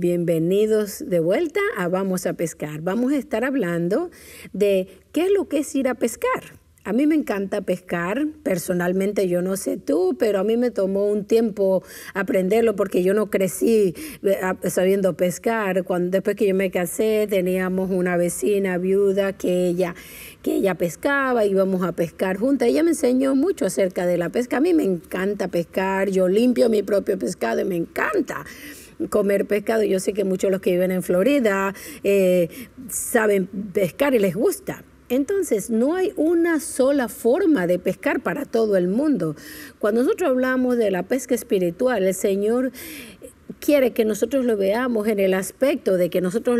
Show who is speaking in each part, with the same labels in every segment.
Speaker 1: Bienvenidos de vuelta a Vamos a Pescar. Vamos a estar hablando de qué es lo que es ir a pescar. A mí me encanta pescar, personalmente yo no sé tú, pero a mí me tomó un tiempo aprenderlo porque yo no crecí eh, sabiendo pescar. Cuando, después que yo me casé teníamos una vecina viuda que ella, que ella pescaba, íbamos a pescar juntas. Ella me enseñó mucho acerca de la pesca. A mí me encanta pescar, yo limpio mi propio pescado y me encanta comer pescado. Yo sé que muchos de los que viven en Florida eh, saben pescar y les gusta. Entonces, no hay una sola forma de pescar para todo el mundo. Cuando nosotros hablamos de la pesca espiritual, el Señor quiere que nosotros lo veamos en el aspecto de que nosotros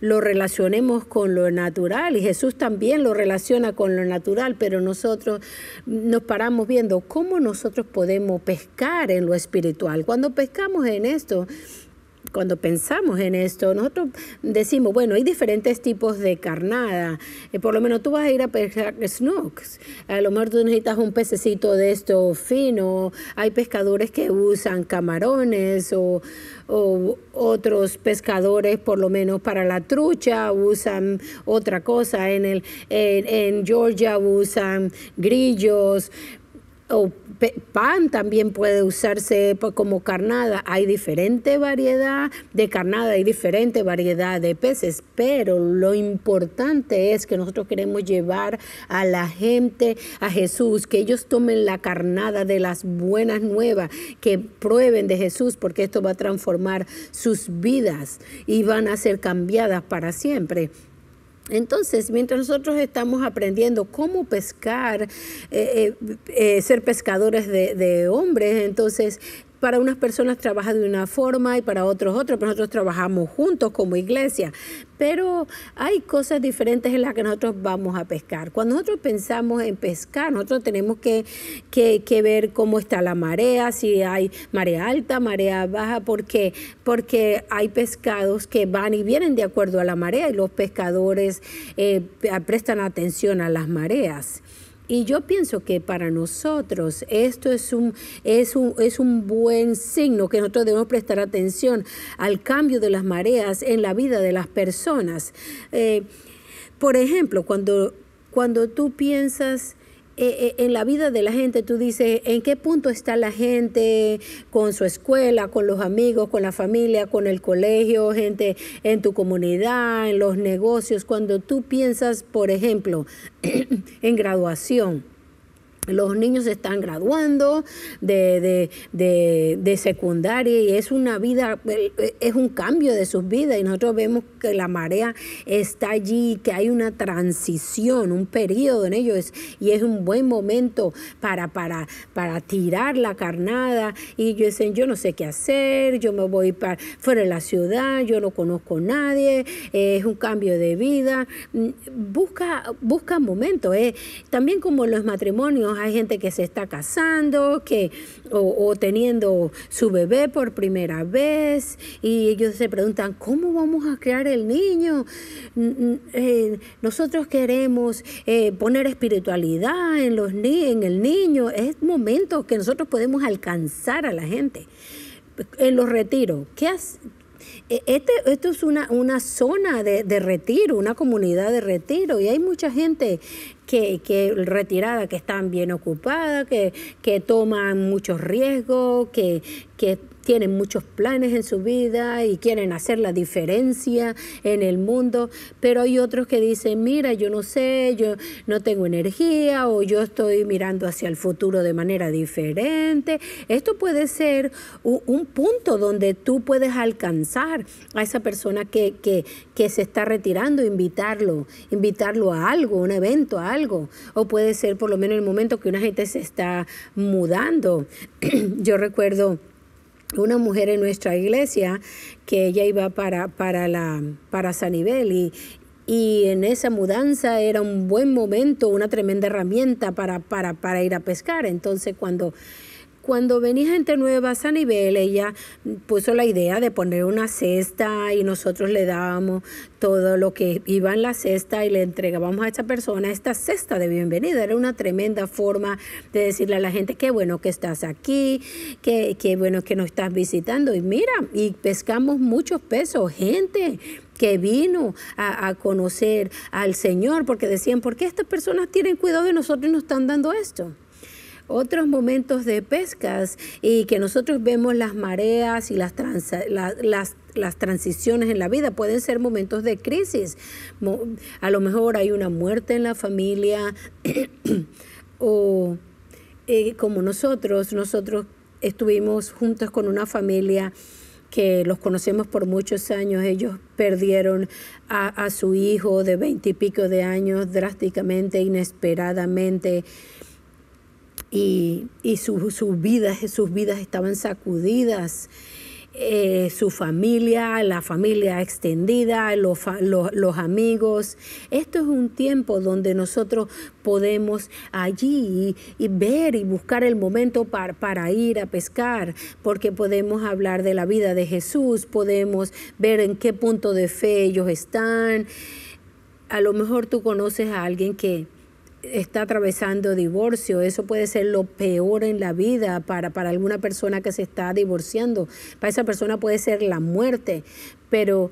Speaker 1: lo, relacionemos con lo natural y Jesús también lo relaciona con lo natural, pero nosotros nos paramos viendo cómo nosotros podemos pescar en lo espiritual. Cuando pescamos en esto, cuando pensamos en esto, nosotros decimos, bueno, hay diferentes tipos de carnada. Eh, por lo menos tú vas a ir a pescar snooks. A lo mejor tú necesitas un pececito de esto fino. Hay pescadores que usan camarones o, otros pescadores, por lo menos para la trucha, usan otra cosa. En, el, en Georgia usan grillos o pan también puede usarse como carnada. Hay diferente variedad de carnada, hay diferente variedad de peces, pero lo importante es que nosotros queremos llevar a la gente a Jesús, que ellos tomen la carnada de las buenas nuevas, que prueben de Jesús, porque esto va a transformar sus vidas y van a ser cambiadas para siempre. Entonces, mientras nosotros estamos aprendiendo cómo pescar, eh, eh, eh, ser pescadores de, hombres, entonces para unas personas trabaja de una forma y para otros otra, pero nosotros trabajamos juntos como iglesia. Pero hay cosas diferentes en las que nosotros vamos a pescar. Cuando nosotros pensamos en pescar, nosotros tenemos que, que, ver cómo está la marea, si hay marea alta, marea baja, porque, porque hay pescados que van y vienen de acuerdo a la marea y los pescadores eh, prestan atención a las mareas. Y yo pienso que para nosotros esto es un, es un, es un buen signo que nosotros debemos prestar atención al cambio de las mareas en la vida de las personas. Eh, por ejemplo, cuando, cuando tú piensas eh, eh, en la vida de la gente, tú dices, ¿en qué punto está la gente con su escuela, con los amigos, con la familia, con el colegio, gente en tu comunidad, en los negocios? Cuando tú piensas, por ejemplo, en graduación, los niños están graduando de, secundaria y es una vida, es un cambio de sus vidas y nosotros vemos que la marea está allí, que hay una transición, un periodo en ellos y es un buen momento para, para, para tirar la carnada y ellos dicen, yo no sé qué hacer, yo me voy para, fuera de la ciudad, yo no conozco a nadie, eh, es un cambio de vida, mm, busca, busca momentos, eh. también como los matrimonios, hay gente que se está casando, que o, teniendo su bebé por primera vez y ellos se preguntan, ¿cómo vamos a crear el niño? Eh, nosotros queremos eh, poner espiritualidad en, los en el niño. Es momento que nosotros podemos alcanzar a la gente en los retiros, ¿qué, haces? E, este, esto es una, una zona de, retiro, una comunidad de retiro, y hay mucha gente que, que retirada, que están bien ocupada, que, que toman muchos riesgos, que, que tienen muchos planes en su vida y quieren hacer la diferencia en el mundo, pero hay otros que dicen, mira, yo no sé, yo no tengo energía o yo estoy mirando hacia el futuro de manera diferente. Esto puede ser un punto donde tú puedes alcanzar a esa persona que, se está retirando, invitarlo, invitarlo a algo, un evento, a algo, o puede ser por lo menos el momento que una gente se está mudando. yo recuerdo una mujer en nuestra iglesia que ella iba para, para, la, para Sanibel y, y en esa mudanza era un buen momento, una tremenda herramienta para, para, para ir a pescar. Entonces cuando cuando venía gente nueva, a Sanibel, ella puso la idea de poner una cesta y nosotros le dábamos todo lo que iba en la cesta y le entregábamos a esa persona esta cesta de bienvenida. Era una tremenda forma de decirle a la gente qué bueno que estás aquí, qué, bueno que nos estás visitando. Y mira, y pescamos muchos pesos, gente que vino a, a, conocer al Señor, porque decían, ¿por qué estas personas tienen cuidado de nosotros y nos están dando esto? otros momentos de pescas y que nosotros vemos las mareas y las, las las transiciones en la vida, pueden ser momentos de crisis. A lo mejor hay una muerte en la familia o eh, como nosotros, nosotros estuvimos juntos con una familia que los conocemos por muchos años, ellos perdieron a, su hijo de veintipico de años drásticamente, inesperadamente y, y sus vidas, sus vidas estaban sacudidas. Eh, su familia, la familia extendida, los, amigos. Esto es un tiempo donde nosotros podemos allí y, ver y buscar el momento para ir a pescar, porque podemos hablar de la vida de Jesús, podemos ver en qué punto de fe ellos están. A lo mejor tú conoces a alguien que está atravesando divorcio, eso puede ser lo peor en la vida para, para alguna persona que se está divorciando, para esa persona puede ser la muerte, pero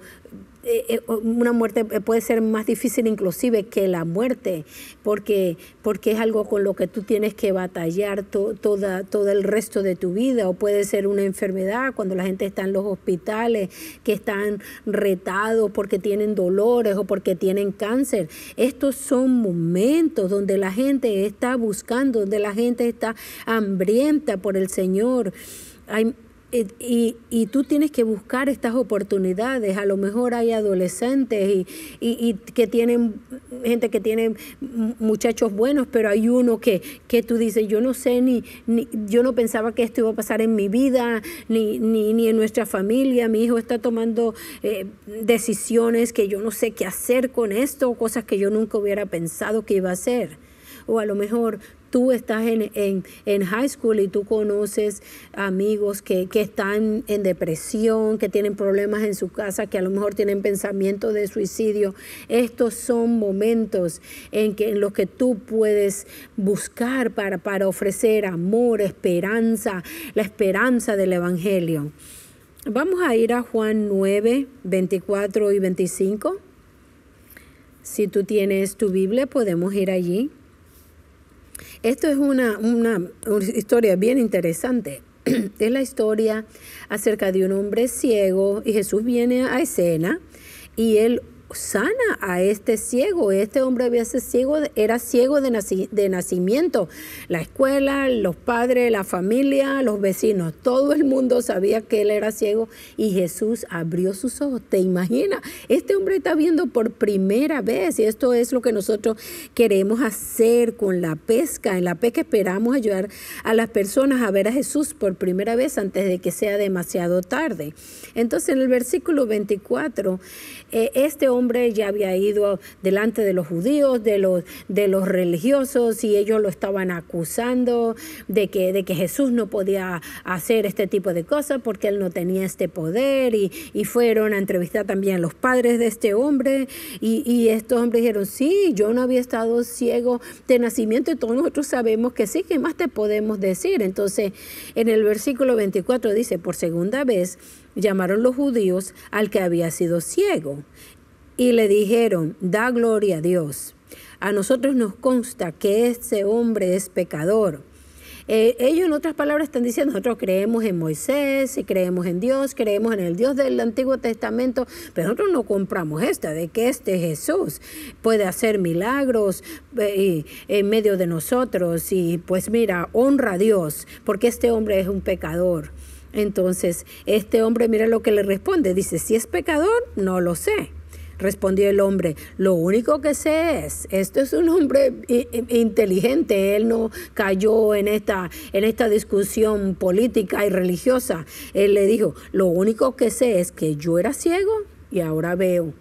Speaker 1: eh, eh, una muerte eh, puede ser más difícil inclusive que la muerte, porque, porque es algo con lo que tú tienes que batallar todo toda, todo el resto de tu vida, o puede ser una enfermedad cuando la gente está en los hospitales, que están retados porque tienen dolores o porque tienen cáncer. Estos son momentos donde la gente está buscando, donde la gente está hambrienta por el Señor. Hay, y, tú tienes que buscar estas oportunidades. A lo mejor hay adolescentes y, y que tienen gente que tiene muchachos buenos, pero hay uno que, tú dices, yo no sé, ni, yo no pensaba que esto iba a pasar en mi vida, ni, ni, ni en nuestra familia. Mi hijo está tomando eh, decisiones que yo no sé qué hacer con esto, cosas que yo nunca hubiera pensado que iba a hacer. O a lo mejor tú estás en, en, high school y tú conoces amigos que, están en depresión, que tienen problemas en su casa, que a lo mejor tienen pensamientos de suicidio. Estos son momentos en, que, en los que tú puedes buscar para, para ofrecer amor, esperanza, la esperanza del Evangelio. Vamos a ir a Juan 9, 24 y 25. Si tú tienes tu Biblia, podemos ir allí. Esto es una, historia bien interesante. es la historia acerca de un hombre ciego y Jesús viene a escena y él sana a este ciego. Este hombre había sido ciego, era ciego de, de nacimiento. La escuela, los padres, la familia, los vecinos, todo el mundo sabía que él era ciego y Jesús abrió sus ojos. ¿Te imaginas? Este hombre está viendo por primera vez y esto es lo que nosotros queremos hacer con la pesca. En la pesca esperamos ayudar a las personas a ver a Jesús por primera vez antes de que sea demasiado tarde. Entonces en el versículo 24, eh, este hombre ya había ido delante de los judíos, de los, de los religiosos, y ellos lo estaban acusando de que, de que Jesús no podía hacer este tipo de cosas porque él no tenía este poder, y, fueron a entrevistar también a los padres de este hombre, y, y estos hombres dijeron, sí, yo no había estado ciego de nacimiento, y todos nosotros sabemos que sí, ¿qué más te podemos decir? Entonces, en el versículo 24 dice, por segunda vez, llamaron los judíos al que había sido ciego y le dijeron, da gloria a Dios. A nosotros nos consta que este hombre es pecador. Eh, ellos en otras palabras están diciendo, nosotros creemos en Moisés y creemos en Dios, creemos en el Dios del Antiguo Testamento, pero nosotros no compramos esta, de que este Jesús puede hacer milagros eh, en medio de nosotros y pues mira, honra a Dios, porque este hombre es un pecador. Entonces, este hombre mira lo que le responde. Dice, si es pecador, no lo sé. Respondió el hombre, lo único que sé es, este es un hombre inteligente, él no cayó en esta, en esta discusión política y religiosa. Él le dijo, lo único que sé es que yo era ciego y ahora veo.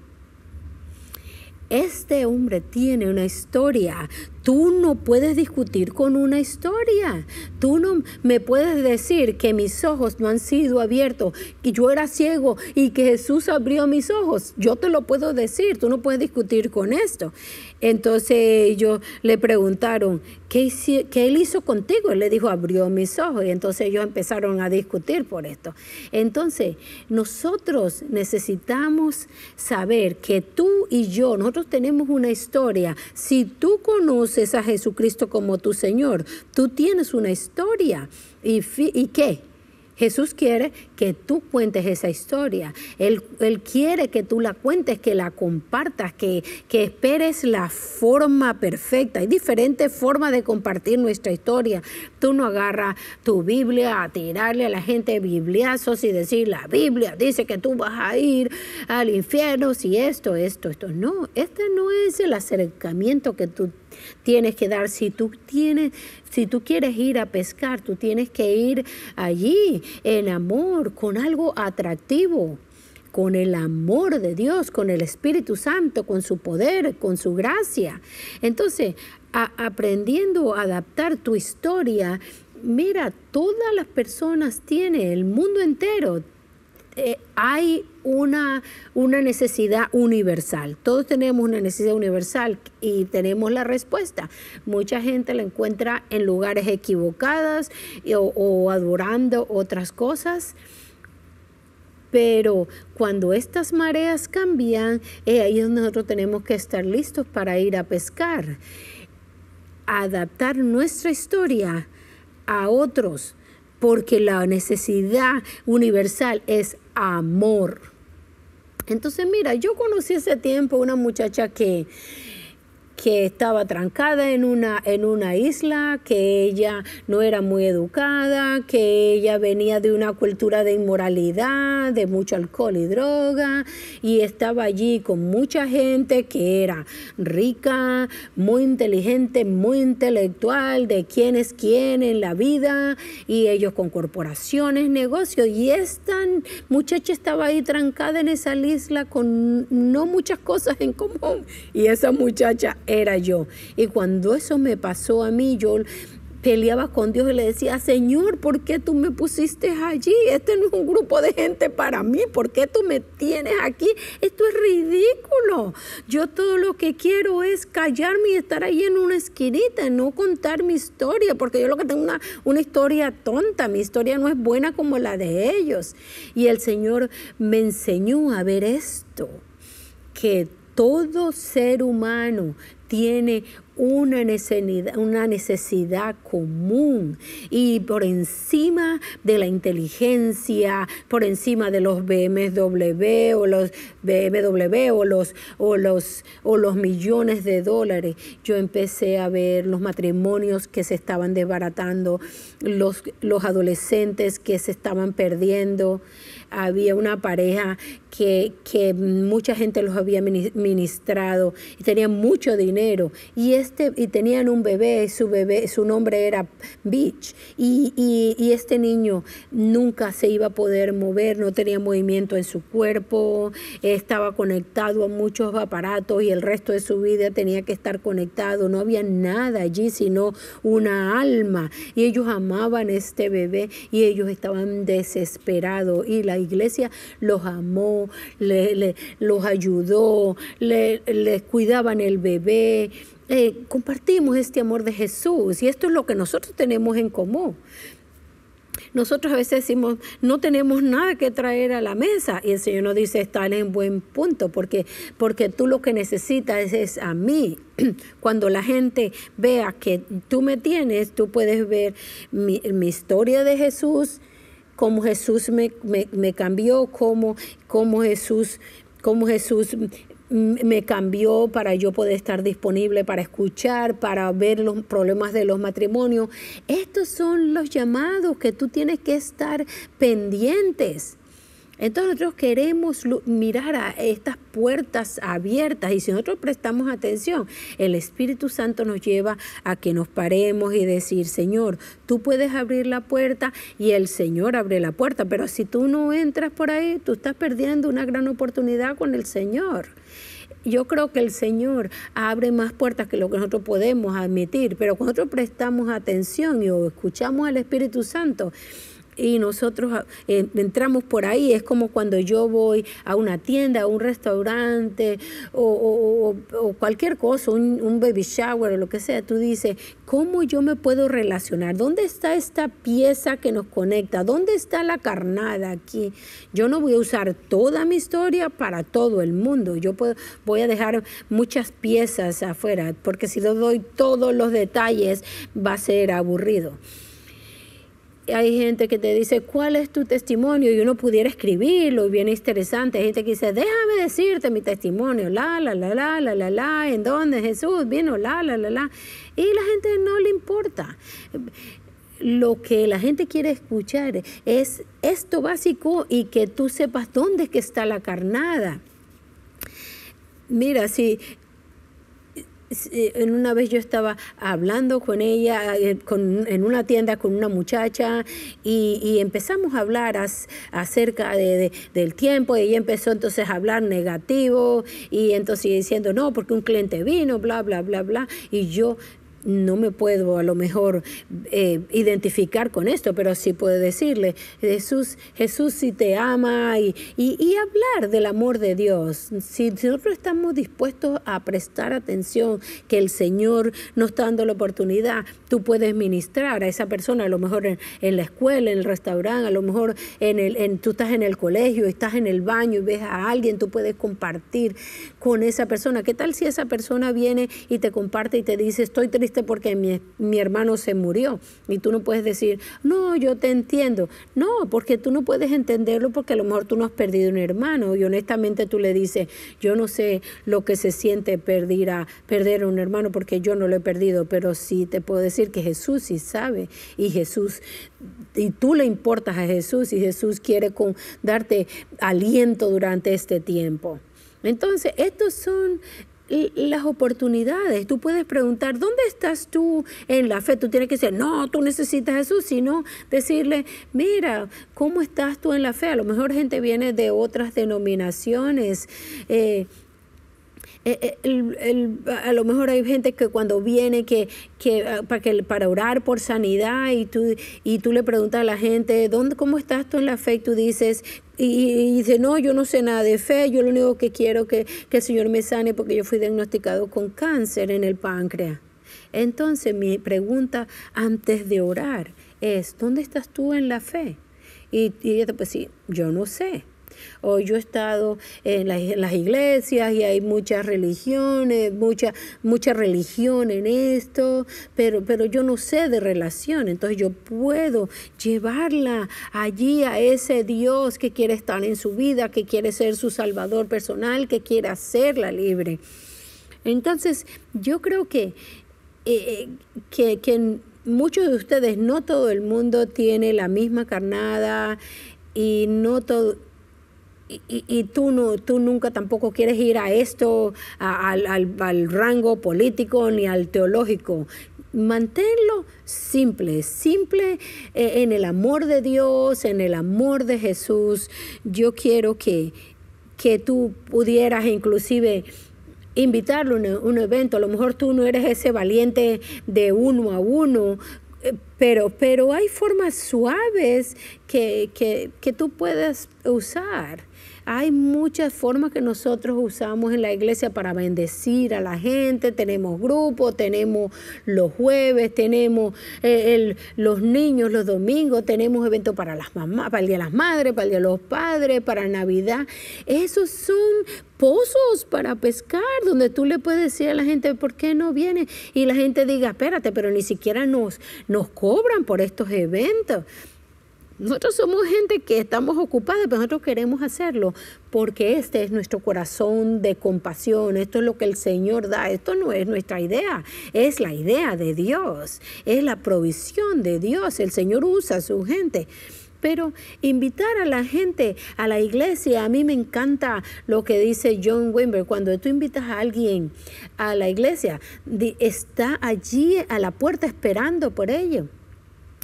Speaker 1: Este hombre tiene una historia, Tú no puedes discutir con una historia. Tú no me puedes decir que mis ojos no han sido abiertos, que yo era ciego y que Jesús abrió mis ojos. Yo te lo puedo decir, tú no puedes discutir con esto. Entonces ellos le preguntaron, ¿qué, él hizo contigo? Él le dijo, abrió mis ojos. Y entonces ellos empezaron a discutir por esto. Entonces, nosotros necesitamos saber que tú y yo, nosotros tenemos una historia. Si tú conoces es a Jesucristo como tu Señor. Tú tienes una historia. ¿Y, y qué? Jesús quiere que tú cuentes esa historia. Él, quiere que tú la cuentes, que la compartas, que, que esperes la forma perfecta. Hay diferentes formas de compartir nuestra historia. Tú no agarras tu Biblia a tirarle a la gente bibliazos y decir, la Biblia dice que tú vas a ir al infierno si esto, esto, esto. No, este no es el acercamiento que tú Tienes que dar, si tú tienes, si tú quieres ir a pescar, tú tienes que ir allí en amor, con algo atractivo con el amor de Dios, con el Espíritu Santo, con su poder, con su gracia. Entonces, aprendiendo a adaptar tu historia, mira, todas las personas tienen, el mundo entero, eh, hay una, necesidad universal. Todos tenemos una necesidad universal y tenemos la respuesta. Mucha gente la encuentra en lugares equivocados o, adorando otras cosas. Pero cuando estas mareas cambian, eh, ahí es nosotros tenemos que estar listos para ir a pescar, adaptar nuestra historia a otros, porque la necesidad universal es amor. Entonces, mira, yo conocí hace tiempo una muchacha que que estaba trancada en una, en una isla, que ella no era muy educada, que ella venía de una cultura de inmoralidad, de mucho alcohol y droga, y estaba allí con mucha gente que era rica, muy inteligente, muy intelectual, de quién es quién en la vida, y ellos con corporaciones, negocios, y esta muchacha estaba ahí trancada en esa isla con no muchas cosas en común, y esa muchacha era yo. Y cuando eso me pasó a mí, yo peleaba con Dios y le decía, Señor, ¿por qué tú me pusiste allí? Este no es un grupo de gente para mí, ¿por qué tú me tienes aquí? Esto es ridículo. Yo todo lo que quiero es callarme y estar ahí en una esquinita, no contar mi historia, porque yo lo que tengo una, una historia tonta, mi historia no es buena como la de ellos. Y el Señor me enseñó a ver esto, que todo ser humano tiene una necesidad, una necesidad común y por encima de la inteligencia, por encima de los BMW o los BMW o los o los o los millones de dólares, yo empecé a ver los matrimonios que se estaban desbaratando, los los adolescentes que se estaban perdiendo había una pareja que, mucha gente los había ministrado y tenían mucho dinero y, este, y tenían un bebé, su bebé, su nombre era Beach y, este niño nunca se iba a poder mover, no tenía movimiento en su cuerpo, estaba conectado a muchos aparatos y el resto de su vida tenía que estar conectado, no había nada allí sino una alma y ellos amaban este bebé y ellos estaban desesperados y la iglesia los amó, los ayudó, le, les cuidaban el bebé. Eh, compartimos este amor de Jesús y esto es lo que nosotros tenemos en común. Nosotros a veces decimos, no tenemos nada que traer a la mesa. Y el Señor nos dice, Están en buen punto, porque, porque tú lo que necesitas es, a mí. Cuando la gente vea que tú me tienes, tú puedes ver mi, mi historia de Jesús, cómo Jesús me, me, cambió, cómo, Jesús, cómo Jesús mm, me cambió para yo poder estar disponible para escuchar, para ver los problemas de los matrimonios. Estos son los llamados que tú tienes que estar pendientes. Entonces nosotros queremos mirar a estas puertas abiertas y si nosotros prestamos atención, el Espíritu Santo nos lleva a que nos paremos y decir, Señor, tú puedes abrir la puerta y el Señor abre la puerta, pero si tú no entras por ahí, tú estás perdiendo una gran oportunidad con el Señor. Yo creo que el Señor abre más puertas que lo que nosotros podemos admitir, pero cuando nosotros prestamos atención y escuchamos al Espíritu Santo, y nosotros ah, eh, entramos por ahí. Es como cuando yo voy a una tienda, a un restaurante o, cualquier cosa, un, baby shower o lo que sea. Tú dices, ¿cómo yo me puedo relacionar? ¿Dónde está esta pieza que nos conecta? ¿Dónde está la carnada aquí? Yo no voy a usar toda mi historia para todo el mundo. Yo puedo, voy a dejar muchas piezas afuera porque si lo doy todos los detalles va a ser aburrido hay gente que te dice, ¿cuál es tu testimonio? Y uno pudiera escribirlo, y bien interesante. Hay gente que dice, déjame decirte mi testimonio, la, la, la, la, la, la, la, en dónde Jesús vino, la, la, la, la. Y la gente no le importa. Lo que la gente quiere escuchar es esto básico y que tú sepas dónde es que está la carnada. Mira, si eh, en una vez yo estaba hablando con ella eh, con, en una tienda con una muchacha y, empezamos a hablar acerca del tiempo y ella empezó entonces a hablar negativo y entonces diciendo no porque un cliente vino bla bla bla bla y yo no me puedo a lo mejor eh, identificar con esto, pero sí puedo decirle, Jesús, Jesús si te ama y, hablar del amor de Dios. Si nosotros estamos dispuestos a prestar atención que el Señor nos está dando la oportunidad, tú puedes ministrar a esa persona, a lo mejor en, la escuela, en el restaurante, a lo mejor en el, tú estás en el colegio, estás en el baño y ves a alguien, tú puedes compartir con esa persona. ¿Qué tal si esa persona viene y te comparte y te dice, estoy triste porque mi, hermano se murió? Y tú no puedes decir, no, yo te entiendo. No, porque tú no puedes entenderlo porque a lo mejor tú no has perdido un hermano y honestamente tú le dices, yo no sé lo que se siente perder a, perder un hermano porque yo no lo he perdido, pero sí te puedo decir que Jesús sí sabe y Jesús y tú le importas a Jesús y Jesús quiere darte aliento durante este tiempo. Entonces, estos son las oportunidades. Tú puedes preguntar, ¿dónde estás tú en la fe? Tú tienes que decir, no, tú necesitas a Jesús, sino decirle, mira, ¿cómo estás tú en la fe? A lo mejor gente viene de otras denominaciones. Eh, eh, eh, el, a lo mejor hay gente que cuando viene que, ah, para, que, para orar por sanidad y tú, y tú le preguntas a la gente, ¿dónde, ¿cómo estás tú en la fe? Y tú dices, y, no, yo no sé nada de fe, yo lo único que quiero que, que el Señor me sane porque yo fui diagnosticado con cáncer en el páncreas. Entonces mi pregunta antes de orar es, ¿dónde estás tú en la fe? Y, y pues sí, yo no sé o yo he estado en, las iglesias y hay muchas religiones, mucha, mucha religión en esto, pero, pero yo no sé de relación, entonces yo puedo llevarla allí a ese Dios que quiere estar en su vida, que quiere ser su salvador personal, que quiere hacerla libre. Entonces, yo creo que, eh, eh, que, que, muchos de ustedes, no todo el mundo tiene la misma carnada y no todo, y, tú, no, tú nunca tampoco quieres ir a esto, al, rango político ni al teológico. Manténlo simple, simple e, en el amor de Dios, en el amor de Jesús. Yo quiero que, que tú pudieras inclusive invitarlo a un, evento. A lo mejor tú no eres ese valiente de uno a uno, eh, pero, pero hay formas suaves que, que, que tú puedes usar. Hay muchas formas que nosotros usamos en la iglesia para bendecir a la gente. Tenemos grupos, tenemos los jueves, tenemos eh, los niños los domingos, tenemos eventos para las mamás, para el Día de las Madres, para el Día de los Padres, para Navidad. Esos son pozos para pescar, donde tú le puedes decir a la gente, ¿por qué no viene? Y la gente diga, espérate, pero ni siquiera nos, nos cobran por estos eventos. Nosotros somos gente que estamos ocupados, pero nosotros queremos hacerlo, porque este es nuestro corazón de compasión, esto es lo que el Señor da, esto no es nuestra idea, es la idea de Dios, es la provisión de Dios, el Señor usa a su gente. Pero invitar a la gente a la iglesia, a mí me encanta lo que dice John Wimber, cuando tú invitas a alguien a la iglesia, está allí a la puerta esperando por ello.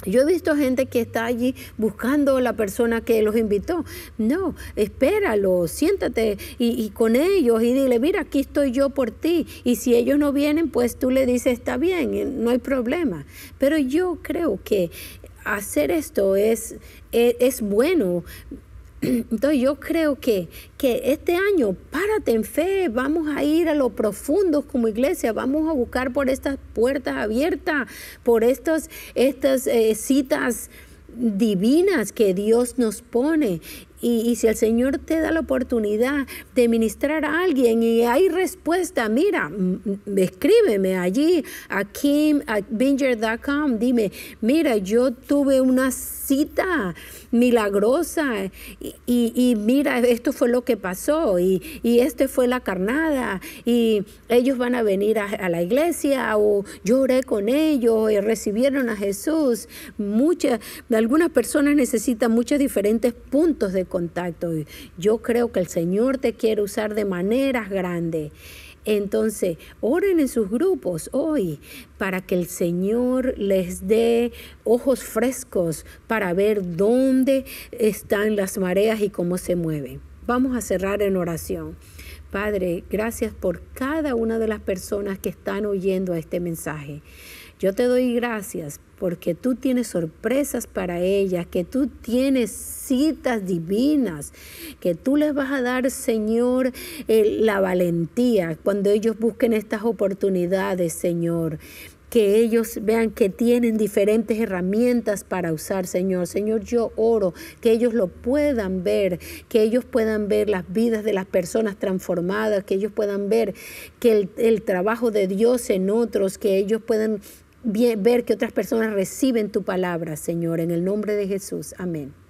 Speaker 1: Yo he visto gente que está allí buscando la persona que los invitó. No, espéralo, siéntate y, con ellos y dile, mira, aquí estoy yo por ti. Y si ellos no vienen, pues tú le dices, está bien, eh, no hay problema. Pero yo creo que hacer esto es, e, es bueno entonces yo creo que, que este año, párate en fe, vamos a ir a lo profundo como iglesia, vamos a buscar por estas puertas abiertas, por estas, estas eh, citas divinas que Dios nos pone y, si el Señor te da la oportunidad de ministrar a alguien y hay respuesta, mira, escríbeme allí a kim dime, mira, yo tuve una cita milagrosa y, mira, esto fue lo que pasó y, este fue la carnada y ellos van a venir a, la iglesia o lloré con ellos y recibieron a Jesús. Muchas, algunas personas necesitan muchos diferentes puntos de contacto. Yo creo que el Señor te quiere usar de maneras grandes. Entonces, oren en sus grupos hoy para que el Señor les dé ojos frescos para ver dónde están las mareas y cómo se mueven. Vamos a cerrar en oración. Padre, gracias por cada una de las personas que están oyendo a este mensaje. Yo te doy gracias porque tú tienes sorpresas para ellas, que tú tienes citas divinas, que tú les vas a dar, Señor, la valentía cuando ellos busquen estas oportunidades, Señor que ellos vean que tienen diferentes herramientas para usar, Señor. Señor, yo oro que ellos lo puedan ver, que ellos puedan ver las vidas de las personas transformadas, que ellos puedan ver que el, el trabajo de Dios en otros, que ellos puedan ver que otras personas reciben tu palabra, Señor, en el nombre de Jesús. Amén.